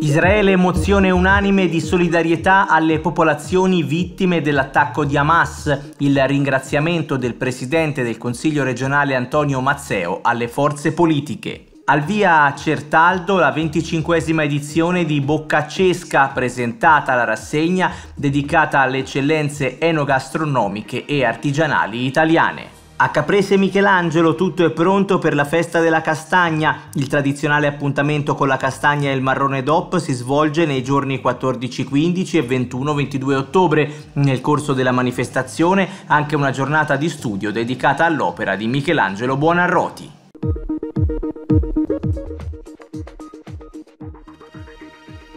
Israele mozione unanime di solidarietà alle popolazioni vittime dell'attacco di Hamas, il ringraziamento del presidente del Consiglio regionale Antonio Mazzeo alle forze politiche. Al via Certaldo la 25esima edizione di Boccaccesca, presentata alla rassegna dedicata alle eccellenze enogastronomiche e artigianali italiane. A Caprese Michelangelo tutto è pronto per la festa della castagna. Il tradizionale appuntamento con la castagna e il marrone DOP si svolge nei giorni 14, 15 e 21, 22 ottobre. Nel corso della manifestazione anche una giornata di studio dedicata all'opera di Michelangelo Buonarroti.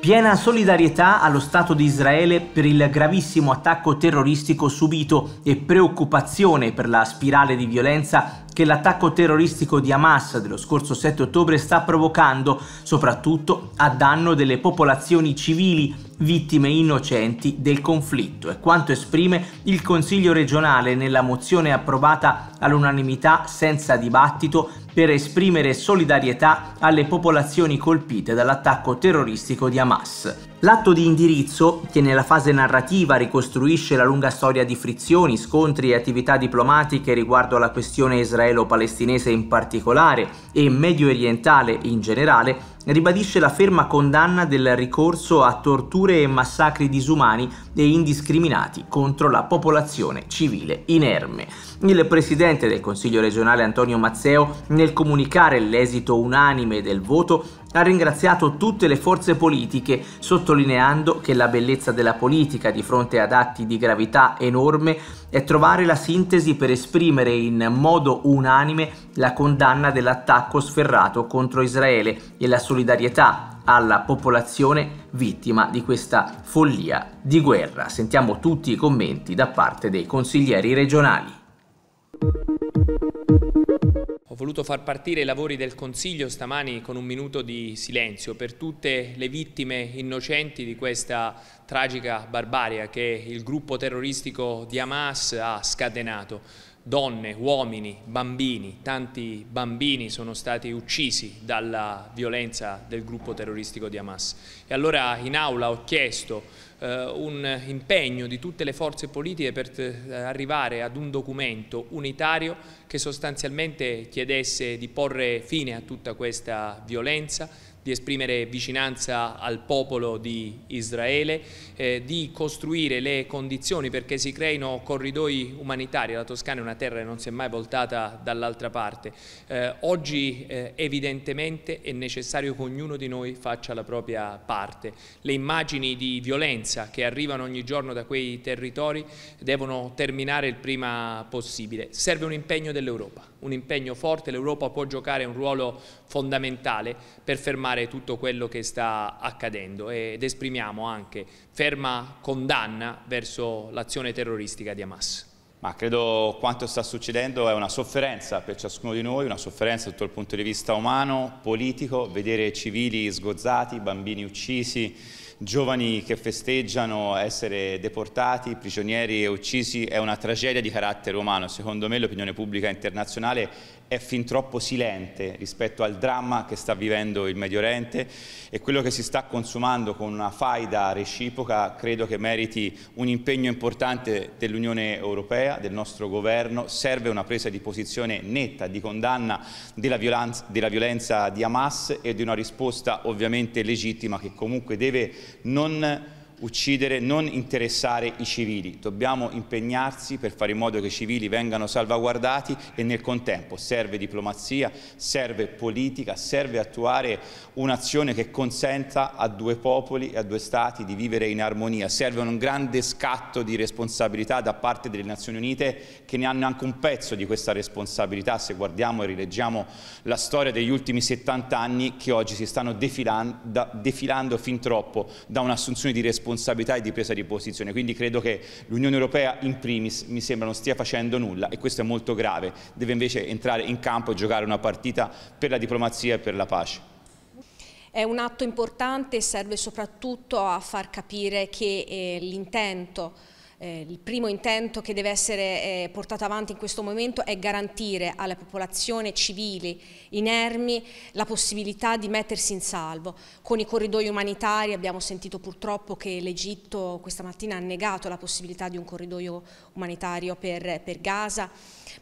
Piena solidarietà allo Stato di Israele per il gravissimo attacco terroristico subito e preoccupazione per la spirale di violenza che l'attacco terroristico di Hamas dello scorso 7 ottobre sta provocando, soprattutto a danno delle popolazioni civili vittime innocenti del conflitto. È quanto esprime il Consiglio regionale nella mozione approvata all'unanimità senza dibattito per esprimere solidarietà alle popolazioni colpite dall'attacco terroristico di Hamas. L'atto di indirizzo, che nella fase narrativa ricostruisce la lunga storia di frizioni, scontri e attività diplomatiche riguardo alla questione israelo-palestinese in particolare e medio orientale in generale, ribadisce la ferma condanna del ricorso a torture e massacri disumani e indiscriminati contro la popolazione civile inerme. Il presidente del Consiglio regionale Antonio Mazzeo, nel comunicare l'esito unanime del voto, ha ringraziato tutte le forze politiche, sottolineando che la bellezza della politica di fronte ad atti di gravità enorme è trovare la sintesi per esprimere in modo unanime la condanna dell'attacco sferrato contro Israele e la solidarietà alla popolazione vittima di questa follia di guerra. Sentiamo tutti i commenti da parte dei consiglieri regionali. Ho voluto far partire i lavori del Consiglio stamani con un minuto di silenzio per tutte le vittime innocenti di questa tragica barbaria che il gruppo terroristico di Hamas ha scatenato. Donne, uomini, bambini, tanti bambini sono stati uccisi dalla violenza del gruppo terroristico di Hamas. E allora in aula ho chiesto eh, un impegno di tutte le forze politiche per eh, arrivare ad un documento unitario che sostanzialmente chiedesse di porre fine a tutta questa violenza, di esprimere vicinanza al popolo di Israele, eh, di costruire le condizioni perché si creino corridoi umanitari. La Toscana è una terra che non si è mai voltata dall'altra parte. Eh, oggi eh, evidentemente è necessario che ognuno di noi faccia la propria parte. Le immagini di violenza che arrivano ogni giorno da quei territori devono terminare il prima possibile. Serve un impegno dell'Europa, un impegno forte. L'Europa può giocare un ruolo fondamentale per fermare condannare tutto quello che sta accadendo ed esprimiamo anche ferma condanna verso l'azione terroristica di Hamas. Ma credo quanto sta succedendo è una sofferenza per ciascuno di noi, una sofferenza sotto il punto di vista umano, politico, vedere civili sgozzati, bambini uccisi, giovani che festeggiano essere deportati, prigionieri uccisi è una tragedia di carattere umano. Secondo me l'opinione pubblica internazionale è fin troppo silente rispetto al dramma che sta vivendo il Medio Oriente e quello che si sta consumando con una faida reciproca credo che meriti un impegno importante dell'Unione Europea, del nostro governo, serve una presa di posizione netta di condanna della violenza, della violenza di Hamas e di una risposta ovviamente legittima che comunque deve non uccidere, non interessare i civili. Dobbiamo impegnarsi per fare in modo che i civili vengano salvaguardati e nel contempo serve diplomazia, serve politica, serve attuare un'azione che consenta a due popoli e a due stati di vivere in armonia. Serve un grande scatto di responsabilità da parte delle Nazioni Unite che ne hanno anche un pezzo di questa responsabilità se guardiamo e rileggiamo la storia degli ultimi 70 anni che oggi si stanno defilando, defilando fin troppo da un'assunzione di responsabilità responsabilità e di presa di posizione, quindi credo che l'Unione Europea in primis mi sembra non stia facendo nulla e questo è molto grave, deve invece entrare in campo e giocare una partita per la diplomazia e per la pace. È un atto importante e serve soprattutto a far capire che eh, l'intento eh, il primo intento che deve essere eh, portato avanti in questo momento è garantire alla popolazione civile inermi la possibilità di mettersi in salvo. Con i corridoi umanitari abbiamo sentito purtroppo che l'Egitto questa mattina ha negato la possibilità di un corridoio umanitario per, per Gaza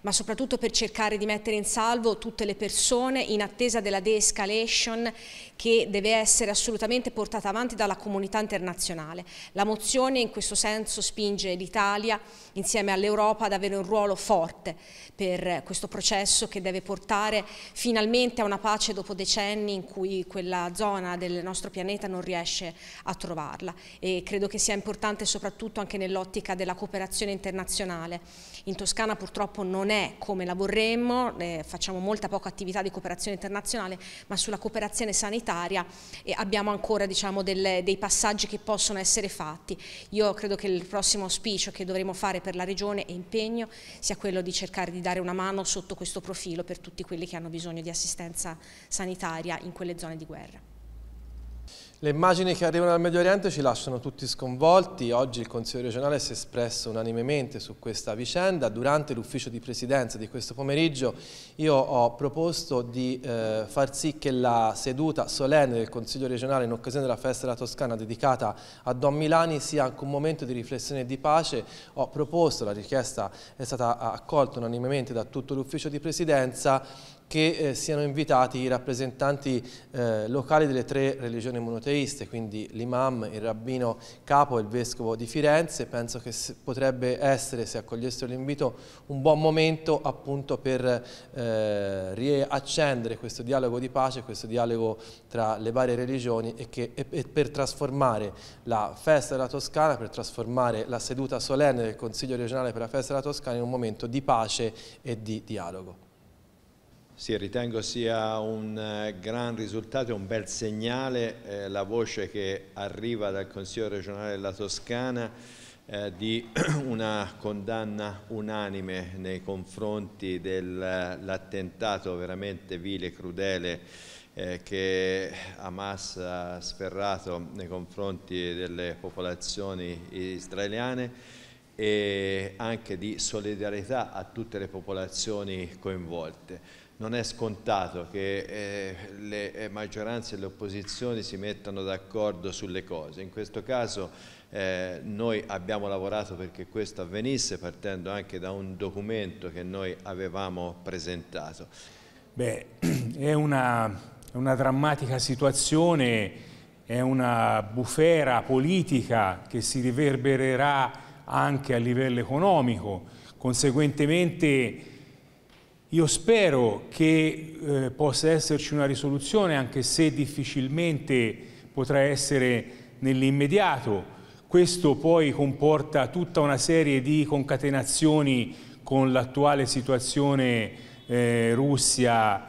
ma soprattutto per cercare di mettere in salvo tutte le persone in attesa della de-escalation che deve essere assolutamente portata avanti dalla comunità internazionale. La mozione in questo senso spinge l'Italia insieme all'Europa ad avere un ruolo forte per questo processo che deve portare finalmente a una pace dopo decenni in cui quella zona del nostro pianeta non riesce a trovarla e credo che sia importante soprattutto anche nell'ottica della cooperazione internazionale. In Toscana purtroppo non non è come la vorremmo, eh, facciamo molta poca attività di cooperazione internazionale, ma sulla cooperazione sanitaria eh, abbiamo ancora diciamo, delle, dei passaggi che possono essere fatti. Io credo che il prossimo auspicio che dovremo fare per la Regione e impegno sia quello di cercare di dare una mano sotto questo profilo per tutti quelli che hanno bisogno di assistenza sanitaria in quelle zone di guerra. Le immagini che arrivano dal Medio Oriente ci lasciano tutti sconvolti. Oggi il Consiglio regionale si è espresso unanimemente su questa vicenda. Durante l'ufficio di presidenza di questo pomeriggio io ho proposto di eh, far sì che la seduta solenne del Consiglio regionale in occasione della festa della Toscana dedicata a Don Milani sia anche un momento di riflessione e di pace. Ho proposto, la richiesta è stata accolta unanimemente da tutto l'ufficio di presidenza, che eh, siano invitati i rappresentanti eh, locali delle tre religioni monoteiste, quindi l'imam, il rabbino capo e il vescovo di Firenze. Penso che potrebbe essere, se accogliessero l'invito, un buon momento appunto per eh, riaccendere questo dialogo di pace, questo dialogo tra le varie religioni e, che, e, e per trasformare la festa della Toscana, per trasformare la seduta solenne del Consiglio regionale per la festa della Toscana in un momento di pace e di dialogo. Sì, ritengo sia un eh, gran risultato, un bel segnale eh, la voce che arriva dal Consiglio regionale della Toscana eh, di una condanna unanime nei confronti dell'attentato veramente vile e crudele eh, che Hamas ha sferrato nei confronti delle popolazioni israeliane e anche di solidarietà a tutte le popolazioni coinvolte non è scontato che eh, le eh, maggioranze e le opposizioni si mettano d'accordo sulle cose. In questo caso eh, noi abbiamo lavorato perché questo avvenisse partendo anche da un documento che noi avevamo presentato. Beh, è una, una drammatica situazione, è una bufera politica che si riverbererà anche a livello economico. Conseguentemente io spero che eh, possa esserci una risoluzione, anche se difficilmente potrà essere nell'immediato. Questo poi comporta tutta una serie di concatenazioni con l'attuale situazione eh, Russia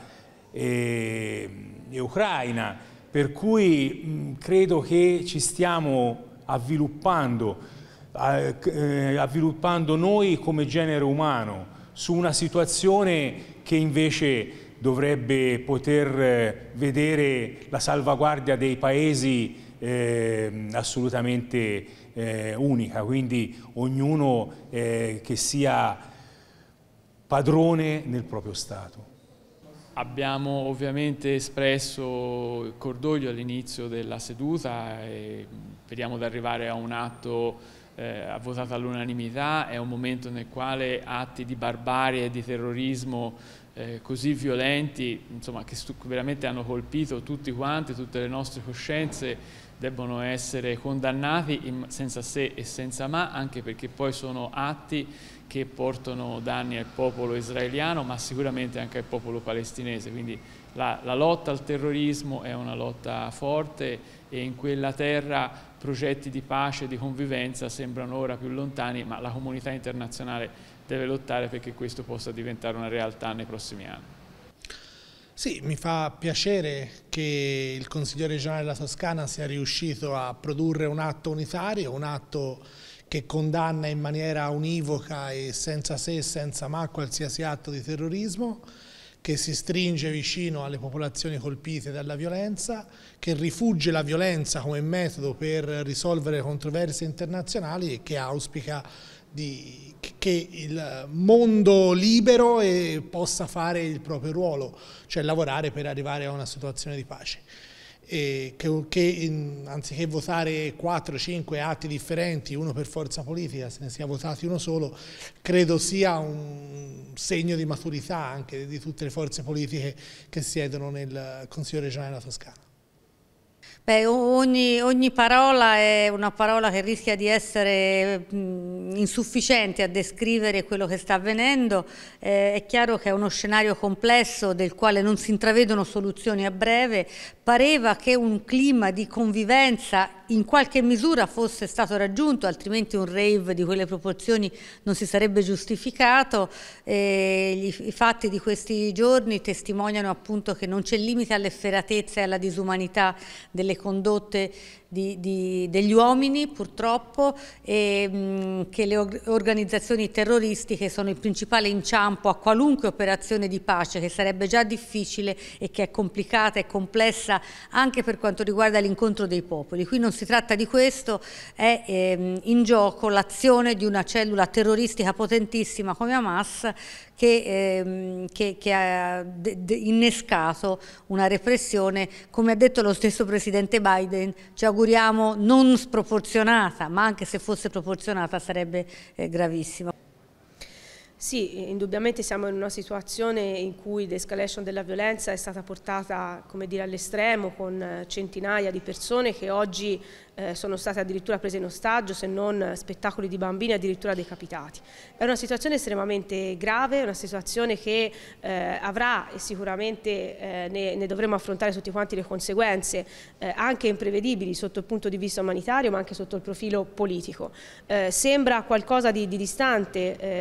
e, e, Ucraina, per cui mh, credo che ci stiamo avviluppando, eh, avviluppando noi come genere umano, su una situazione che invece dovrebbe poter eh, vedere la salvaguardia dei paesi eh, assolutamente eh, unica, quindi ognuno eh, che sia padrone nel proprio Stato. Abbiamo ovviamente espresso il cordoglio all'inizio della seduta e speriamo di arrivare a un atto eh, ha votato all'unanimità, è un momento nel quale atti di barbarie e di terrorismo eh, così violenti, insomma, che veramente hanno colpito tutti quanti, tutte le nostre coscienze, debbono essere condannati in, senza se e senza ma, anche perché poi sono atti che portano danni al popolo israeliano, ma sicuramente anche al popolo palestinese. Quindi la, la lotta al terrorismo è una lotta forte e in quella terra progetti di pace, e di convivenza sembrano ora più lontani, ma la comunità internazionale deve lottare perché questo possa diventare una realtà nei prossimi anni. Sì, mi fa piacere che il Consiglio regionale della Toscana sia riuscito a produrre un atto unitario, un atto che condanna in maniera univoca e senza se e senza ma qualsiasi atto di terrorismo che si stringe vicino alle popolazioni colpite dalla violenza, che rifugge la violenza come metodo per risolvere controversie internazionali e che auspica di, che il mondo libero possa fare il proprio ruolo, cioè lavorare per arrivare a una situazione di pace eh, che, che in, anziché votare 4-5 atti differenti, uno per forza politica, se ne sia votati uno solo, credo sia un segno di maturità anche di tutte le forze politiche che siedono nel Consiglio regionale della Toscana. Beh, ogni, ogni, parola è una parola che rischia di essere mh, insufficiente a descrivere quello che sta avvenendo. Eh, è chiaro che è uno scenario complesso del quale non si intravedono soluzioni a breve. Pareva che un clima di convivenza in qualche misura fosse stato raggiunto, altrimenti un rave di quelle proporzioni non si sarebbe giustificato. Eh, I fatti di questi giorni testimoniano appunto che non c'è limite all'efferatezza e alla disumanità delle condotte di, di, degli uomini purtroppo e mh, mm, che le organizzazioni terroristiche sono il principale inciampo a qualunque operazione di pace che sarebbe già difficile e che è complicata e complessa anche per quanto riguarda l'incontro dei popoli. Qui non si tratta di questo, è ehm, in gioco l'azione di una cellula terroristica potentissima come Hamas che, ehm, che, che ha innescato una repressione, come ha detto lo stesso Presidente Biden, ci auguriamo non sproporzionata, ma anche se fosse proporzionata sarebbe eh, gravissima. Sì, indubbiamente siamo in una situazione in cui l'escalation della violenza è stata portata all'estremo con eh, centinaia di persone che oggi eh, sono state addirittura prese in ostaggio, se non spettacoli di bambini addirittura decapitati. È una situazione estremamente grave, una situazione che eh, avrà e sicuramente eh, ne, ne, dovremo affrontare tutti quanti le conseguenze, eh, anche imprevedibili sotto il punto di vista umanitario ma anche sotto il profilo politico. Eh, sembra qualcosa di, di distante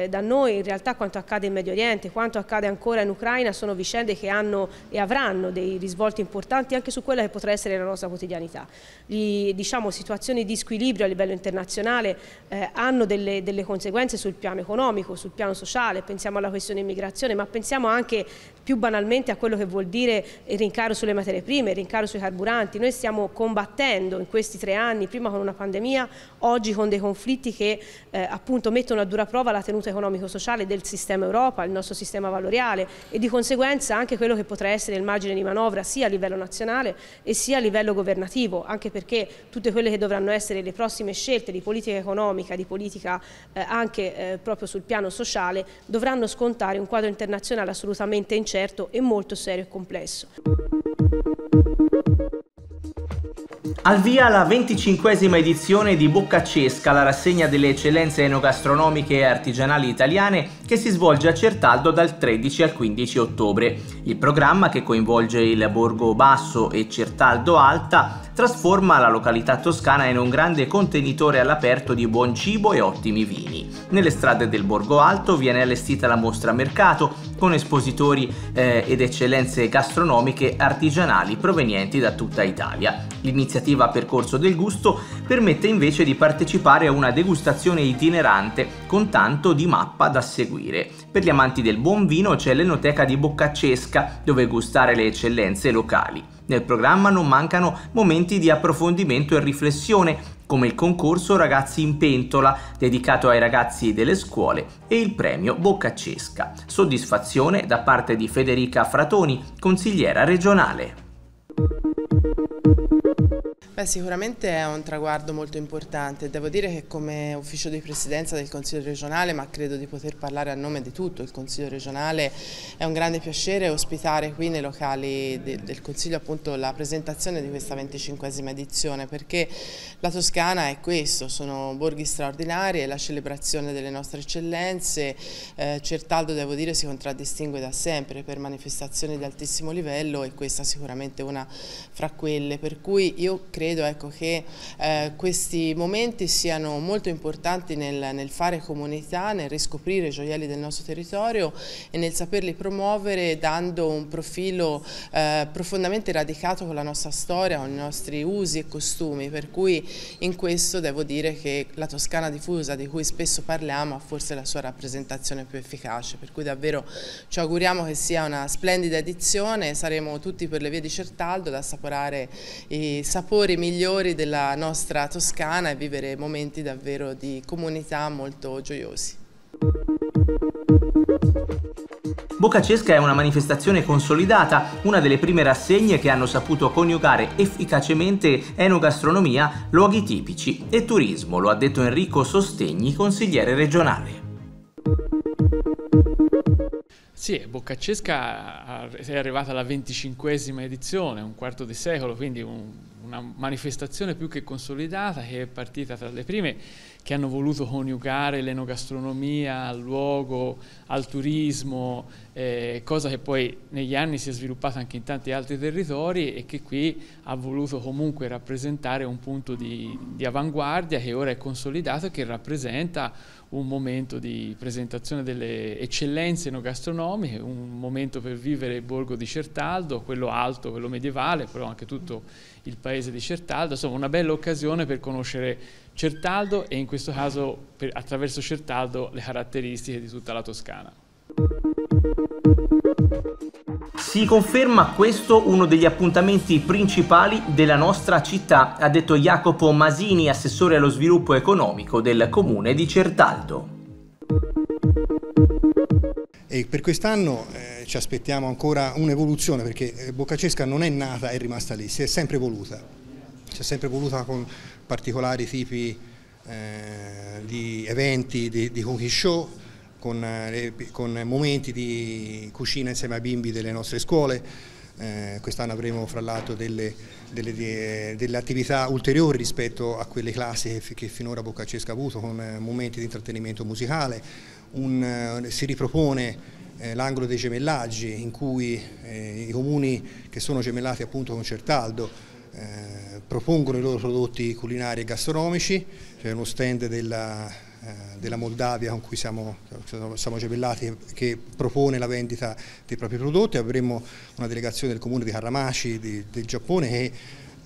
da noi, in realtà quanto accade in Medio Oriente, quanto accade ancora in Ucraina sono vicende che hanno e avranno dei risvolti importanti anche su quella che potrà essere la nostra quotidianità. Gli, diciamo, diciamo, situazioni di squilibrio a livello internazionale eh, hanno delle, delle, conseguenze sul piano economico, sul piano sociale, pensiamo alla questione immigrazione, ma pensiamo anche più banalmente a quello che vuol dire il rincaro sulle materie prime, il rincaro sui carburanti. Noi stiamo combattendo in questi tre anni, prima con una pandemia, oggi con dei conflitti che eh, appunto mettono a dura prova la tenuta economico-sociale del sistema Europa, il nostro sistema valoriale e di conseguenza anche quello che potrà essere il margine di manovra sia a livello nazionale e sia a livello governativo, anche perché tutte tutte quelle che dovranno essere le prossime scelte di politica economica, di politica eh, anche eh, proprio sul piano sociale, dovranno scontare un quadro internazionale assolutamente incerto e molto serio e complesso. Al via la venticinquesima edizione di Boccaccesca, la rassegna delle eccellenze enogastronomiche e artigianali italiane che si svolge a Certaldo dal 13 al 15 ottobre. Il programma, che coinvolge il Borgo Basso e Certaldo Alta, trasforma la località toscana in un grande contenitore all'aperto di buon cibo e ottimi vini. Nelle strade del Borgo Alto viene allestita la mostra mercato con espositori eh, ed eccellenze gastronomiche artigianali provenienti da tutta Italia. L'iniziativa Percorso del Gusto permette invece di partecipare a una degustazione itinerante con tanto di mappa da seguire. Per gli amanti del buon vino c'è l'Enoteca di Boccaccesca dove gustare le eccellenze locali. Nel programma non mancano momenti di approfondimento e riflessione, come il concorso Ragazzi in pentola, dedicato ai ragazzi delle scuole, e il premio Boccaccesca. Soddisfazione da parte di Federica Fratoni, consigliera regionale. Beh, sicuramente è un traguardo molto importante, devo dire che come ufficio di presidenza del Consiglio regionale, ma credo di poter parlare a nome di tutto il Consiglio regionale, è un grande piacere ospitare qui nei locali de del Consiglio appunto la presentazione di questa 25esima edizione, perché la Toscana è questo, sono borghi straordinari, è la celebrazione delle nostre eccellenze, eh, Certaldo devo dire si contraddistingue da sempre per manifestazioni di altissimo livello e questa sicuramente è una fra quelle, per cui io credo credo ecco, che eh, questi momenti siano molto importanti nel, nel, fare comunità, nel riscoprire i gioielli del nostro territorio e nel saperli promuovere dando un profilo eh, profondamente radicato con la nostra storia, con i nostri usi e costumi, per cui in questo devo dire che la Toscana diffusa di cui spesso parliamo ha forse la sua rappresentazione più efficace, per cui davvero ci auguriamo che sia una splendida edizione, saremo tutti per le vie di Certaldo ad assaporare i sapori migliori della nostra Toscana e vivere momenti davvero di comunità molto gioiosi. Boccacesca è una manifestazione consolidata, una delle prime rassegne che hanno saputo coniugare efficacemente enogastronomia, luoghi tipici e turismo, lo ha detto Enrico Sostegni, consigliere regionale. Sì, Boccacesca è arrivata alla venticinquesima edizione, un quarto di secolo, quindi un una manifestazione più che consolidata che è partita tra le prime che hanno voluto coniugare l'enogastronomia al luogo, al turismo, eh, cosa che poi negli anni si è sviluppata anche in tanti altri territori e che qui ha voluto comunque rappresentare un punto di, di avanguardia che ora è consolidato e che rappresenta un momento di presentazione delle eccellenze enogastronomiche, un momento per vivere il borgo di Certaldo, quello alto, quello medievale, però anche tutto il paese di Certaldo, insomma una bella occasione per conoscere Certaldo e in questo caso per, attraverso Certaldo le caratteristiche di tutta la Toscana. Si conferma questo uno degli appuntamenti principali della nostra città, ha detto Jacopo Masini, assessore allo sviluppo economico del comune di Certaldo. E per quest'anno eh, ci aspettiamo ancora un'evoluzione perché eh, Boccacesca non è nata e rimasta lì, si è sempre evoluta si è sempre voluta con particolari tipi eh, di eventi di, di cooking show, con, eh, con, momenti di cucina insieme ai bimbi delle nostre scuole. Eh, Quest'anno avremo fra l'altro delle, delle, eh, delle, attività ulteriori rispetto a quelle classiche che finora Boccaccesca ha avuto, con eh, momenti di intrattenimento musicale. Un, si ripropone l'angolo dei gemellaggi in cui i comuni che sono gemellati appunto con Certaldo eh, propongono i loro prodotti culinari e gastronomici, c'è cioè uno stand della, eh, della Moldavia con cui siamo, siamo gemellati che propone la vendita dei propri prodotti, avremo una delegazione del comune di Karamaci di, del Giappone che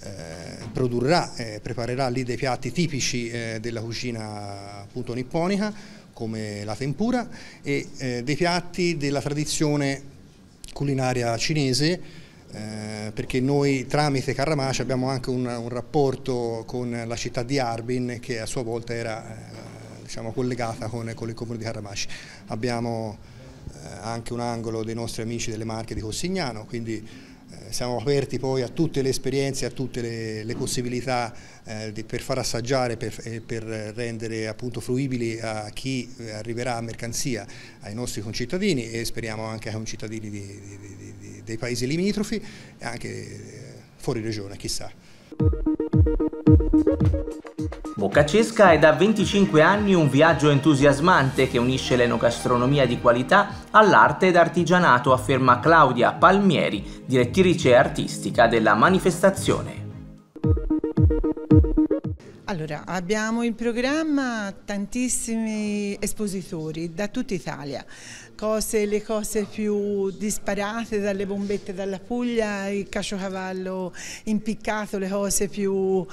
eh, produrrà, eh, preparerà lì dei piatti tipici eh, della cucina appunto nipponica come la tempura e dei piatti della tradizione culinaria cinese eh, perché noi tramite Carramaci abbiamo anche un, un, rapporto con la città di Arbin che a sua volta era eh, diciamo, collegata con, con, il comune di Carramaci. Abbiamo eh, anche un angolo dei nostri amici delle Marche di Cossignano, quindi eh, siamo aperti poi a tutte le esperienze, a tutte le, le possibilità eh, di, per far assaggiare, per, eh, per rendere appunto, fruibili a chi eh, arriverà a mercanzia, ai nostri concittadini e speriamo anche ai concittadini di, di, dei paesi limitrofi e anche eh, fuori regione, chissà. Boccacesca è da 25 anni un viaggio entusiasmante che unisce l'enogastronomia di qualità all'arte ed artigianato, afferma Claudia Palmieri, direttrice artistica della manifestazione. Allora, abbiamo in programma tantissimi espositori da tutta Italia, cose, le cose più disparate, dalle bombette dalla Puglia, il caciocavallo impiccato, le cose più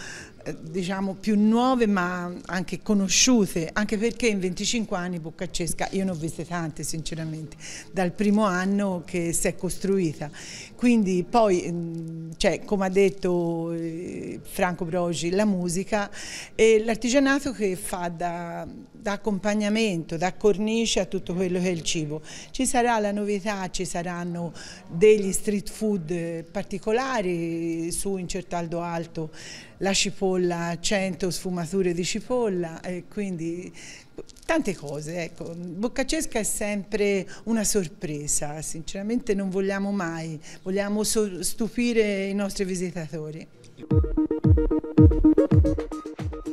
eh, diciamo più nuove ma anche conosciute, anche perché in 25 anni Boccaccesca io ne ho viste tante sinceramente, dal primo anno che si è costruita. Quindi poi, mm, cioè, come ha detto eh, Franco Brogi, la musica e l'artigianato che fa da da accompagnamento, da cornice a tutto quello che è il cibo. Ci sarà la novità, ci saranno degli street food eh, particolari su in Certaldo Alto, la cipolla, 100 sfumature di cipolla, e quindi tante cose. Ecco. Boccacesca è sempre una sorpresa, sinceramente non vogliamo mai, vogliamo stupire i nostri visitatori.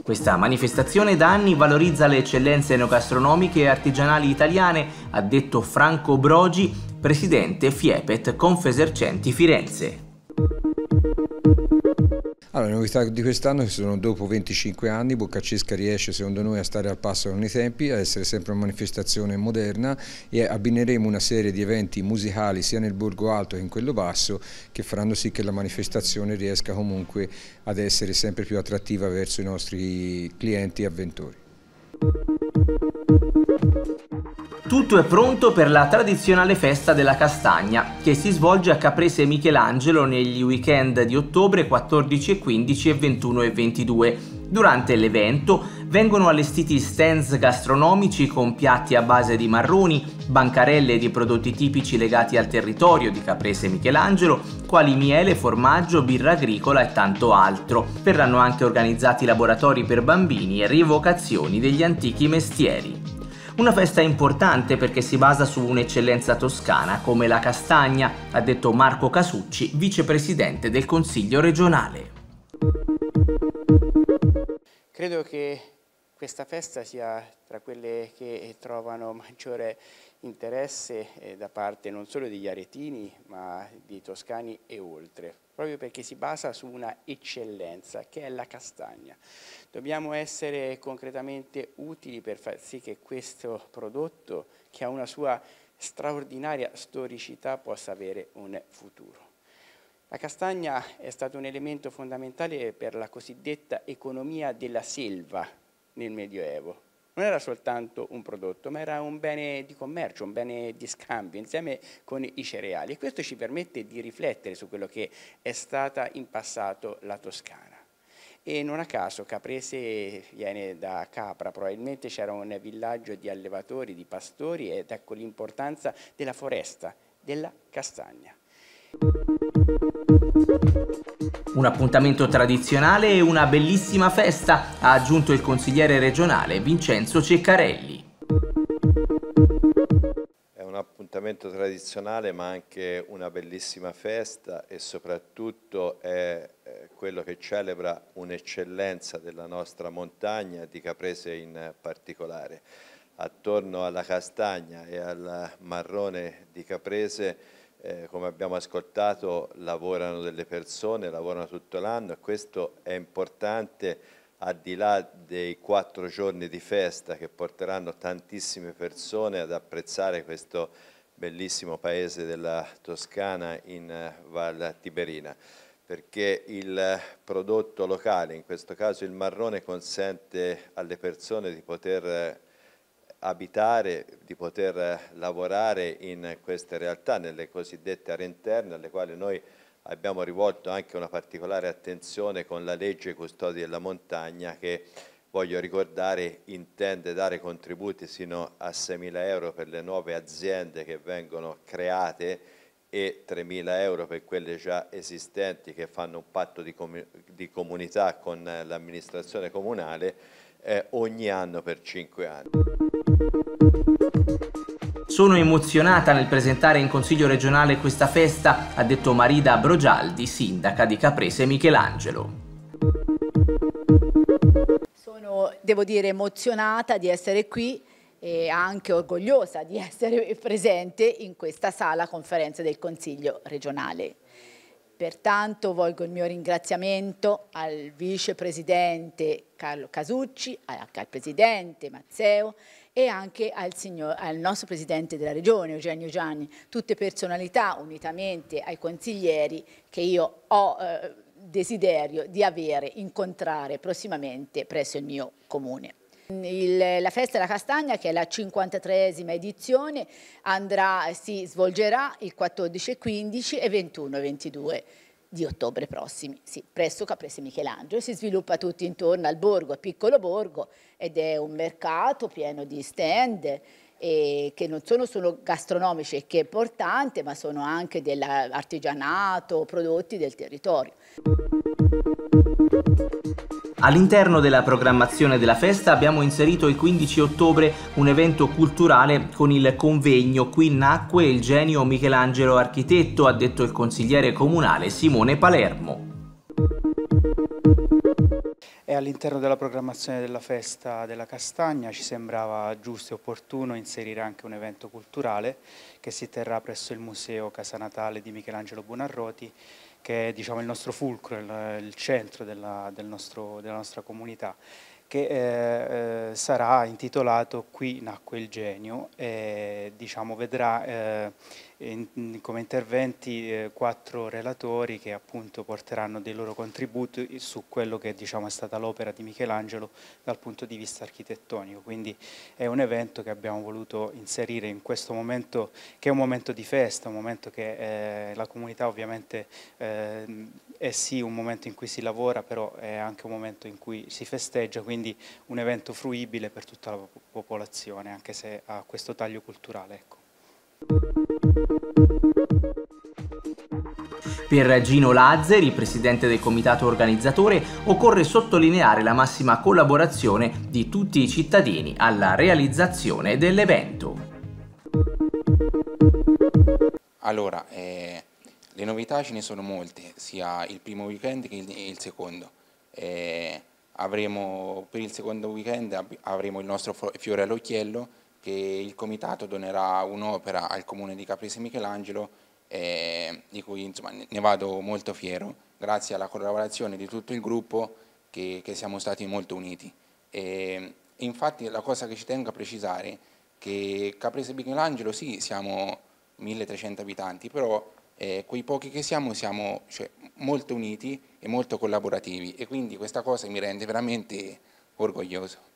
Questa manifestazione da anni valorizza le eccellenze enogastronomiche e artigianali italiane, ha detto Franco Brogi, presidente Fiepet Confesercenti Firenze. Allora, le novità di quest'anno sono dopo 25 anni, Boccacesca riesce secondo noi a stare al passo con i tempi, a essere sempre una manifestazione moderna e abbineremo una serie di eventi musicali sia nel Borgo Alto che in quello basso che faranno sì che la manifestazione riesca comunque ad essere sempre più attrattiva verso i nostri clienti e avventori. Tutto è pronto per la tradizionale festa della castagna, che si svolge a Caprese e Michelangelo negli weekend di ottobre 14 e 15 e 21 e 22. Durante l'evento vengono allestiti stands gastronomici con piatti a base di marroni, bancarelle di prodotti tipici legati al territorio di Caprese e Michelangelo, quali miele, formaggio, birra agricola e tanto altro. Verranno anche organizzati laboratori per bambini e rievocazioni degli antichi mestieri. Una festa importante perché si basa su un'eccellenza toscana come la castagna, ha detto Marco Casucci, vicepresidente del Consiglio regionale. Credo che questa festa sia tra quelle che eh, trovano maggiore interesse eh, da parte non solo degli aretini ma di toscani e oltre, proprio perché si basa su una eccellenza che è la castagna. Dobbiamo essere concretamente utili per far sì che questo prodotto, che ha una sua straordinaria storicità, possa avere un futuro. La castagna è stato un elemento fondamentale per la cosiddetta economia della selva nel Medioevo. Non era soltanto un prodotto, ma era un bene di commercio, un bene di scambio, insieme con i cereali. E questo ci permette di riflettere su quello che è stata in passato la Toscana. E non a caso Caprese viene da Capra, probabilmente c'era un villaggio di allevatori, di pastori ed ecco l'importanza della foresta, della castagna. Un appuntamento tradizionale e una bellissima festa, ha aggiunto il consigliere regionale Vincenzo Ceccarelli. È un appuntamento tradizionale ma anche una bellissima festa e soprattutto è eh, quello che celebra un'eccellenza della nostra montagna, di Caprese in particolare. Attorno alla castagna e al marrone di Caprese eh, come abbiamo ascoltato, lavorano delle persone, lavorano tutto l'anno e questo è importante al di là dei quattro giorni di festa che porteranno tantissime persone ad apprezzare questo bellissimo paese della Toscana in eh, Val Tiberina perché il eh, prodotto locale, in questo caso il marrone, consente alle persone di poter eh, abitare, di poter eh, lavorare in queste realtà, nelle cosiddette aree interne, alle quali noi abbiamo rivolto anche una particolare attenzione con la legge Custodi della Montagna che voglio ricordare intende dare contributi sino a 6.000 euro per le nuove aziende che vengono create e 3.000 euro per quelle già esistenti che fanno un patto di, com di comunità con eh, l'amministrazione comunale eh, ogni anno per cinque anni. Sono emozionata nel presentare in Consiglio regionale questa festa, ha detto Marida Brogialdi, sindaca di Caprese Michelangelo. Sono, devo dire, emozionata di essere qui e anche orgogliosa di essere presente in questa sala conferenze del Consiglio regionale. Pertanto volgo il mio ringraziamento al vicepresidente Carlo Casucci, al, presidente Mazzeo e anche al, signor, al, nostro presidente della regione Eugenio Gianni, tutte personalità unitamente ai consiglieri che io ho eh, desiderio di avere, incontrare prossimamente presso il mio comune. Il, la Festa della Castagna, che è la 53esima edizione, andrà, si svolgerà il 14, 15 e 21 e 22 di ottobre prossimi, sì, presso Caprese Michelangelo. Si sviluppa tutto intorno al borgo, è piccolo borgo ed è un mercato pieno di stand che non sono solo gastronomici che è importante, ma sono anche dell'artigianato, prodotti del territorio. All'interno della programmazione della festa abbiamo inserito il 15 ottobre un evento culturale con il convegno Qui nacque il genio Michelangelo architetto, ha detto il consigliere comunale Simone Palermo. E all'interno della programmazione della festa della Castagna ci sembrava giusto e opportuno inserire anche un evento culturale che si terrà presso il Museo Casa Natale di Michelangelo Buonarroti che è diciamo, il nostro fulcro, il, il centro della, del nostro, della nostra comunità che eh, eh, sarà intitolato Qui nacque il genio, e, diciamo, vedrà eh, in, come interventi eh, quattro relatori che appunto porteranno dei loro contributi su quello che diciamo, è stata l'opera di Michelangelo dal punto di vista architettonico, quindi è un evento che abbiamo voluto inserire in questo momento che è un momento di festa, un momento che eh, la comunità ovviamente eh, è sì un momento in cui si lavora, però è anche un momento in cui si festeggia, quindi un evento fruibile per tutta la popolazione, anche se ha questo taglio culturale. Ecco. Per Gino Lazzeri, presidente del comitato organizzatore, occorre sottolineare la massima collaborazione di tutti i cittadini alla realizzazione dell'evento. Allora, eh, le novità ce ne sono molte, sia il primo weekend che il, il secondo. Eh, avremo, per il secondo weekend avremo il nostro fiore all'occhiello che il comitato donerà un'opera al comune di Caprese Michelangelo eh, di cui insomma, ne vado molto fiero grazie alla collaborazione di tutto il gruppo che, che siamo stati molto uniti. E, infatti la cosa che ci tengo a precisare è che Caprese Michelangelo sì siamo 1300 abitanti però eh, quei pochi che siamo siamo cioè, molto uniti e molto collaborativi e quindi questa cosa mi rende veramente orgoglioso.